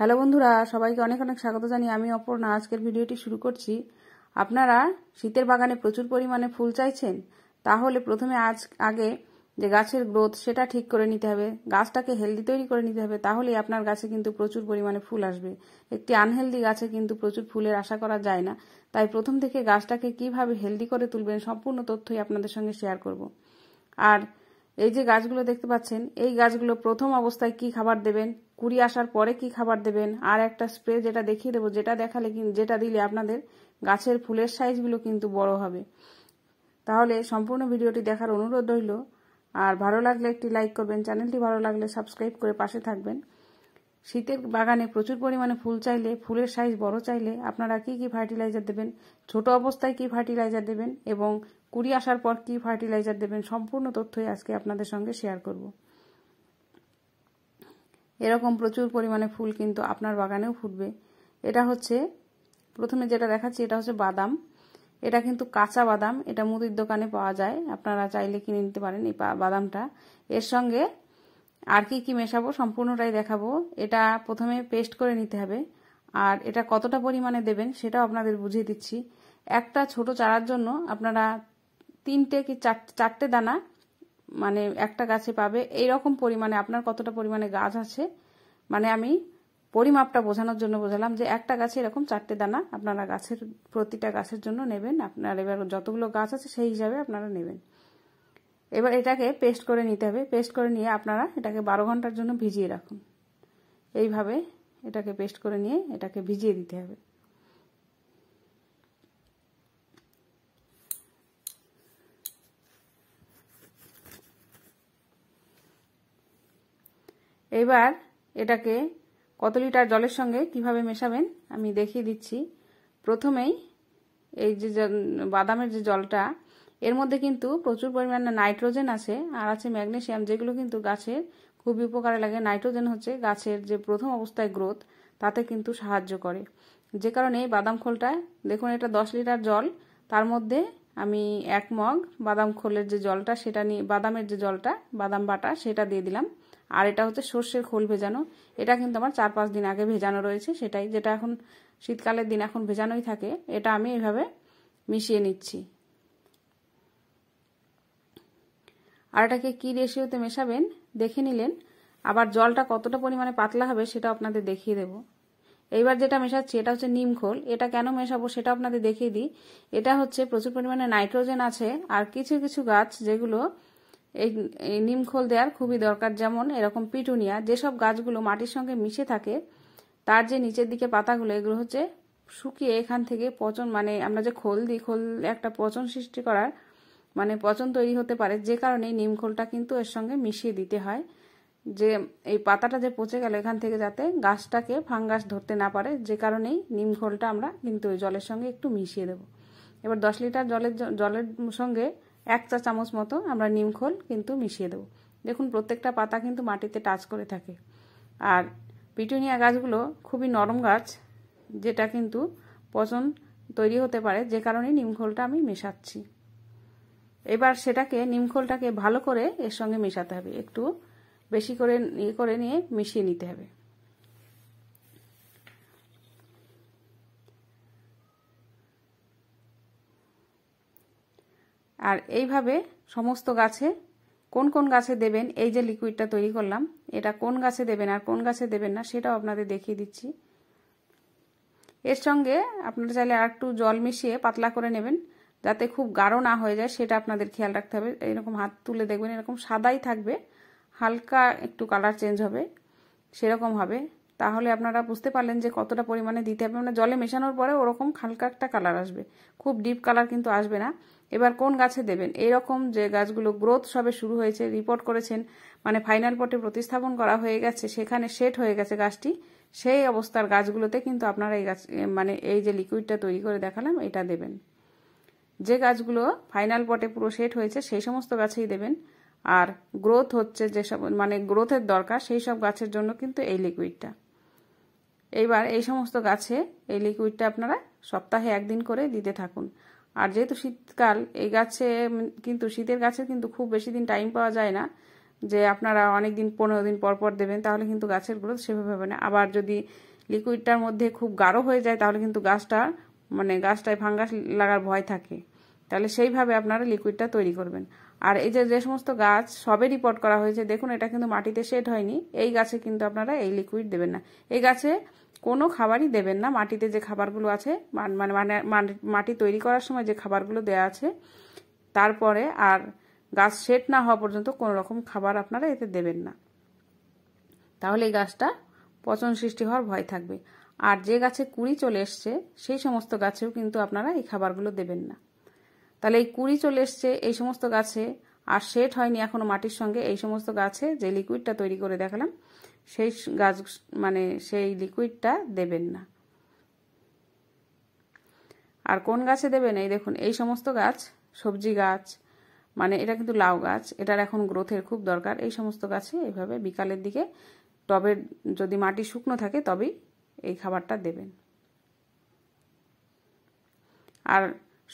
hello বন্ধুরা সবাইকে অনেক অনেক স্বাগত জানিয়ে আমি অপর্ণা আজকের ভিডিওটি শুরু করছি আপনারা শীতের বাগানে প্রচুর পরিমাণে ফুল চাইছেন তাহলে প্রথমে আজ আগে যে গাছের গ্রোথ সেটা ঠিক করে নিতে হবে গাছটাকে হেলদি তৈরি করে নিতে হবে তাহলেই আপনার গাছে কিন্তু প্রচুর পরিমাণে ফুল আসবে একটি আনহেলদি গাছে কিন্তু প্রচুর ফুলের আশা করা যায় না তাই প্রথম থেকে গাছটাকে কিভাবে হেলদি করে তুলবেন সম্পূর্ণ তথ্যই আপনাদের সঙ্গে শেয়ার করব আর এই যে গাছগুলো দেখতে পাচ্ছেন এই গাছগুলো প্রথম অবস্থায় কি খাবার দেবেন কুড়ি আসার পরে কি খাবার দেবেন আর একটা স্প্রে যেটা দেখিয়ে দেবো যেটা দেখালে যেটা দিলে আপনাদের গাছের ফুলের সাইজগুলো কিন্তু বড় হবে তাহলে সম্পূর্ণ ভিডিওটি দেখার অনুরোধ রইল আর ভালো লাগলে একটি লাইক করবেন চ্যানেলটি ভালো লাগলে সাবস্ক্রাইব করে পাশে থাকবেন শীতের বাগানে প্রচুর পরিমাণে ফুল চাইলে ফুলের সাইজ বড় চাইলে আপনারা কি কি ফার্টিলাইজার দেবেন ছোট অবস্থায় কি ফার্টিলাইজার দেবেন এবং কুড়ি আসার পর কি ফার্টিলাইজার দেবেন সম্পূর্ণ তথ্যই আজকে আপনাদের সঙ্গে শেয়ার করব এরকম প্রচুর পরিমাণে ফুল কিন্তু আপনার বাগানেও ফুটবে এটা হচ্ছে প্রথমে যেটা দেখাচ্ছি এটা হচ্ছে বাদাম এটা কিন্তু কাঁচা বাদাম এটা মুদির দোকানে পাওয়া যায় আপনারা চাইলে কিনে নিতে পারেন এই বাদামটা এর সঙ্গে আর কি কি মেশাবো সম্পূর্ণটাই দেখাবো এটা প্রথমে পেস্ট করে নিতে হবে আর এটা কতটা পরিমাণে দেবেন সেটাও আপনাদের বুঝিয়ে দিচ্ছি একটা ছোট চারার জন্য আপনারা তিনটে কি চারটে দানা মানে একটা গাছে পাবে এই রকম পরিমাণে আপনার কতটা পরিমাণে গাছ আছে মানে আমি পরিমাপটা বোঝানোর জন্য বোঝালাম যে একটা গাছে এরকম চারটে দানা আপনারা গাছের প্রতিটা গাছের জন্য নেবেন আপনার এবার যতগুলো গাছ আছে সেই হিসাবে আপনারা নেবেন এবার এটাকে পেস্ট করে নিতে হবে পেস্ট করে নিয়ে আপনারা এটাকে বারো ঘন্টার জন্য ভিজিয়ে রাখুন এইভাবে এটাকে পেস্ট করে নিয়ে এটাকে ভিজিয়ে দিতে হবে এবার এটাকে কত লিটার জলের সঙ্গে কিভাবে মেশাবেন আমি দেখিয়ে দিচ্ছি প্রথমেই এই যে বাদামের যে জলটা এর মধ্যে কিন্তু প্রচুর পরিমাণে নাইট্রোজেন আছে আর আছে ম্যাগনেশিয়াম যেগুলো কিন্তু গাছের খুবই উপকারে লাগে নাইট্রোজেন হচ্ছে গাছের যে প্রথম অবস্থায় গ্রোথ তাতে কিন্তু সাহায্য করে যে কারণে এই বাদাম খোলটা দেখুন এটা দশ লিটার জল তার মধ্যে আমি এক মগ বাদাম খোলের যে জলটা সেটা নিয়ে বাদামের যে জলটা বাদাম বাটা সেটা দিয়ে দিলাম আর এটা হচ্ছে সর্ষের খোল ভেজানো এটা কিন্তু আমার চার পাঁচ দিন আগে ভেজানো রয়েছে সেটাই যেটা এখন শীতকালের দিন এখন ভেজানোই থাকে এটা আমি এভাবে মিশিয়ে নিচ্ছি আর এটাকে কী রেশিওতে মেশাবেন দেখে নিলেন আবার জলটা কতটা পরিমাণে পাতলা হবে সেটা আপনাদের দেখিয়ে দেব এইবার যেটা মেশাচ্ছি এটা হচ্ছে নিমখোল এটা কেন মেশাবো সেটা আপনাদের দেখিয়ে দিই এটা হচ্ছে প্রচুর পরিমাণে নাইট্রোজেন আছে আর কিছু কিছু গাছ যেগুলো এই নিমখোল দেওয়ার খুবই দরকার যেমন এরকম পিটুনিয়া যেসব গাছগুলো মাটির সঙ্গে মিশে থাকে তার যে নিচের দিকে পাতাগুলো এগুলো হচ্ছে শুকিয়ে এখান থেকে পচন মানে আমরা যে খোল দিই খোল একটা পচন সৃষ্টি করার মানে পচন তৈরি হতে পারে যে কারণে নিমখোলটা কিন্তু এর সঙ্গে মিশিয়ে দিতে হয় যে এই পাতাটা যে পচে গেল এখান থেকে যাতে গাছটাকে ফাঙ্গাস ধরতে না পারে যে কারণেই নিমখোলটা আমরা কিন্তু ওই জলের সঙ্গে একটু মিশিয়ে দেব এবার দশ লিটার জলের জলের সঙ্গে এক চা চামচ মতো আমরা নিমখোল কিন্তু মিশিয়ে দেবো দেখুন প্রত্যেকটা পাতা কিন্তু মাটিতে টাচ করে থাকে আর পিটুনিয়া গাছগুলো খুবই নরম গাছ যেটা কিন্তু পচন তৈরি হতে পারে যে কারণে খোলটা আমি মেশাচ্ছি এবার সেটাকে নিমখোলটাকে ভালো করে এর সঙ্গে মেশাতে হবে একটু বেশি করে ইয়ে করে নিয়ে মিশিয়ে নিতে হবে আর এইভাবে সমস্ত গাছে কোন কোন গাছে দেবেন এই যে লিকুইডটা তৈরি করলাম এটা কোন গাছে দেবেন আর কোন গাছে দেবেন না সেটাও আপনাদের দেখিয়ে দিচ্ছি এর সঙ্গে আপনারা চাইলে আর একটু জল মিশিয়ে পাতলা করে নেবেন যাতে খুব গাঢ় না হয়ে যায় সেটা আপনাদের খেয়াল রাখতে হবে এরকম হাত তুলে দেখবেন এরকম সাদাই থাকবে হালকা একটু কালার চেঞ্জ হবে সেরকম হবে তাহলে আপনারা বুঝতে পারলেন যে কতটা পরিমাণে দিতে হবে মানে জলে মেশানোর পরে ওরকম হালকা একটা কালার আসবে খুব ডিপ কালার কিন্তু আসবে না এবার কোন গাছে দেবেন এইরকম যে গাছগুলো গ্রোথ সবে শুরু হয়েছে রিপোর্ট করেছেন মানে ফাইনাল পটে প্রতিস্থাপন করা হয়ে গেছে সেখানে সেট হয়ে গেছে গাছটি সেই অবস্থার গাছগুলোতে কিন্তু আপনারা এই গাছ মানে এই যে লিকুইডটা তৈরি করে দেখালাম এটা দেবেন যে গাছগুলো ফাইনাল পটে পুরো সেট হয়েছে সেই সমস্ত গাছেই দেবেন আর গ্রোথ হচ্ছে যেসব মানে গ্রোথের দরকার সেই সব গাছের জন্য কিন্তু এই লিকুইডটা এইবার এই সমস্ত গাছে এই লিকুইডটা আপনারা সপ্তাহে একদিন করে দিতে থাকুন আর যেহেতু শীতকাল এই গাছে কিন্তু শীতের গাছে কিন্তু খুব বেশি দিন টাইম পাওয়া যায় না যে আপনারা অনেক দিন পনেরো দিন পর পর দেবেন তাহলে কিন্তু গাছের গ্রোথ সেভাবে হবে না আবার যদি লিকুইডটার মধ্যে খুব গাঢ় হয়ে যায় তাহলে কিন্তু গাছটা মানে গাছটায় ফাঙ্গাস লাগার ভয় থাকে তাহলে সেইভাবে আপনারা লিকুইডটা তৈরি করবেন আর এই যে যে সমস্ত গাছ সবে রিপোর্ট করা হয়েছে দেখুন এটা কিন্তু মাটিতে সেট হয়নি এই গাছে কিন্তু আপনারা এই লিকুইড দেবেন না এই গাছে কোনো খাবারই দেবেন না মাটিতে যে খাবারগুলো আছে মানে-, মানে মানে মাটি তৈরি করার সময় যে খাবারগুলো দেয়া আছে তারপরে আর গাছ সেট না হওয়া পর্যন্ত কোনো রকম খাবার আপনারা এতে দেবেন না তাহলে এই গাছটা পচন সৃষ্টি হওয়ার ভয় থাকবে আর যে গাছে কুড়ি চলে এসছে সেই সমস্ত গাছেও কিন্তু আপনারা এই খাবারগুলো দেবেন না তাহলে এই কুড়ি চলে এসছে এই সমস্ত গাছে আর সেট হয়নি এখনো মাটির সঙ্গে এই সমস্ত গাছে যে লিকুইডটা তৈরি করে দেখালাম সেই গাছ মানে সেই লিকুইডটা দেবেন না আর কোন গাছে দেবেন এই দেখুন এই সমস্ত গাছ সবজি গাছ মানে এটা কিন্তু লাউ গাছ এটার এখন গ্রোথের খুব দরকার এই সমস্ত গাছে এভাবে বিকালের দিকে টবের যদি মাটি শুকনো থাকে তবেই এই খাবারটা দেবেন আর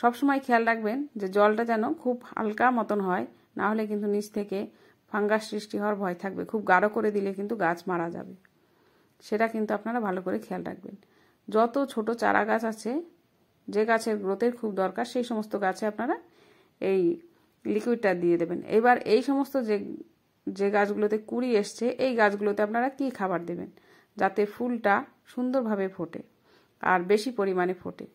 সবসময় খেয়াল রাখবেন যে জলটা যেন খুব হালকা মতন হয় না হলে কিন্তু নিচ থেকে ফাঙ্গাস সৃষ্টি হওয়ার ভয় থাকবে খুব গাঢ় করে দিলে কিন্তু গাছ মারা যাবে সেটা কিন্তু আপনারা ভালো করে খেয়াল রাখবেন যত ছোট চারা গাছ আছে যে গাছের গ্রোথের খুব দরকার সেই সমস্ত গাছে আপনারা এই লিকুইডটা দিয়ে দেবেন এবার এই সমস্ত যে যে গাছগুলোতে কুড়ি এসছে এই গাছগুলোতে আপনারা কি খাবার দেবেন যাতে ফুলটা সুন্দরভাবে ফোটে আর বেশি পরিমাণে ফোটে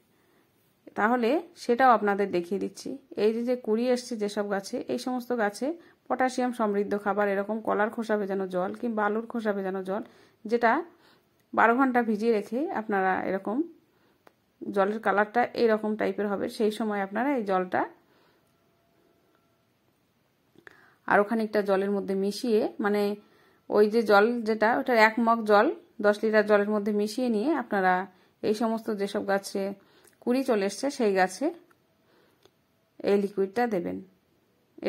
তাহলে সেটাও আপনাদের দেখিয়ে দিচ্ছি এই যে যে কুড়ি এসছে যেসব গাছে এই সমস্ত গাছে পটাশিয়াম সমৃদ্ধ খাবার এরকম কলার খোসা ভেজানো জল কিংবা আলুর খোসা ভেজানো জল যেটা বারো ঘন্টা ভিজিয়ে রেখে আপনারা এরকম জলের কালারটা এইরকম টাইপের হবে সেই সময় আপনারা এই জলটা আরও খানিকটা জলের মধ্যে মিশিয়ে মানে ওই যে জল যেটা ওটার এক মগ জল দশ লিটার জলের মধ্যে মিশিয়ে নিয়ে আপনারা এই সমস্ত যেসব গাছে কুড়ি চলে এসছে সেই গাছে এই লিকুইডটা দেবেন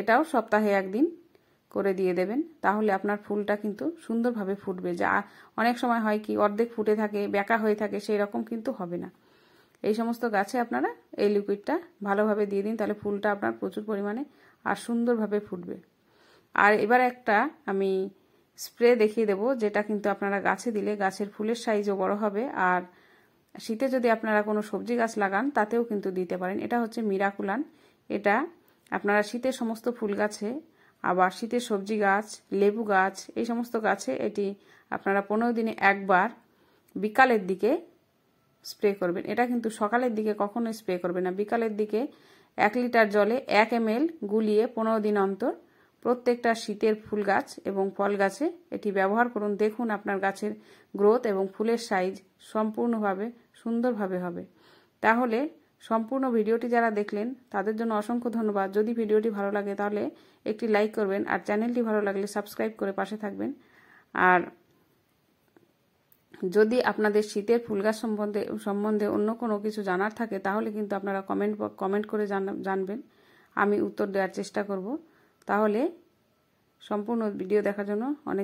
এটাও সপ্তাহে একদিন করে দিয়ে দেবেন তাহলে আপনার ফুলটা কিন্তু সুন্দরভাবে ফুটবে যা অনেক সময় হয় কি অর্ধেক ফুটে থাকে বেঁকা হয়ে থাকে সেই রকম কিন্তু হবে না এই সমস্ত গাছে আপনারা এই লিকুইডটা ভালোভাবে দিয়ে দিন তাহলে ফুলটা আপনার প্রচুর পরিমাণে আর সুন্দরভাবে ফুটবে আর এবার একটা আমি স্প্রে দেখিয়ে দেব যেটা কিন্তু আপনারা গাছে দিলে গাছের ফুলের সাইজও বড় হবে আর শীতে যদি আপনারা কোনো সবজি গাছ লাগান তাতেও কিন্তু দিতে পারেন এটা হচ্ছে মিরাকুলান এটা আপনারা শীতের সমস্ত ফুল গাছে আবার শীতের সবজি গাছ লেবু গাছ এই সমস্ত গাছে এটি আপনারা পনেরো দিনে একবার বিকালের দিকে স্প্রে করবেন এটা কিন্তু সকালের দিকে কখনো স্প্রে করবেন না বিকালের দিকে এক লিটার জলে এক এম গুলিয়ে পনেরো দিন অন্তর প্রত্যেকটা শীতের ফুল গাছ এবং ফল গাছে এটি ব্যবহার করুন দেখুন আপনার গাছের গ্রোথ এবং ফুলের সাইজ সম্পূর্ণভাবে সুন্দরভাবে হবে তাহলে সম্পূর্ণ ভিডিওটি যারা দেখলেন তাদের জন্য অসংখ্য ধন্যবাদ যদি ভিডিওটি ভালো লাগে তাহলে একটি লাইক করবেন আর চ্যানেলটি ভালো লাগলে সাবস্ক্রাইব করে পাশে থাকবেন আর যদি আপনাদের শীতের ফুল গাছ সম্বন্ধে সম্বন্ধে অন্য কোনো কিছু জানার থাকে তাহলে কিন্তু আপনারা কমেন্ট কমেন্ট করে জানবেন আমি উত্তর দেওয়ার চেষ্টা করব তাহলে সম্পূর্ণ ভিডিও দেখার জন্য অনেক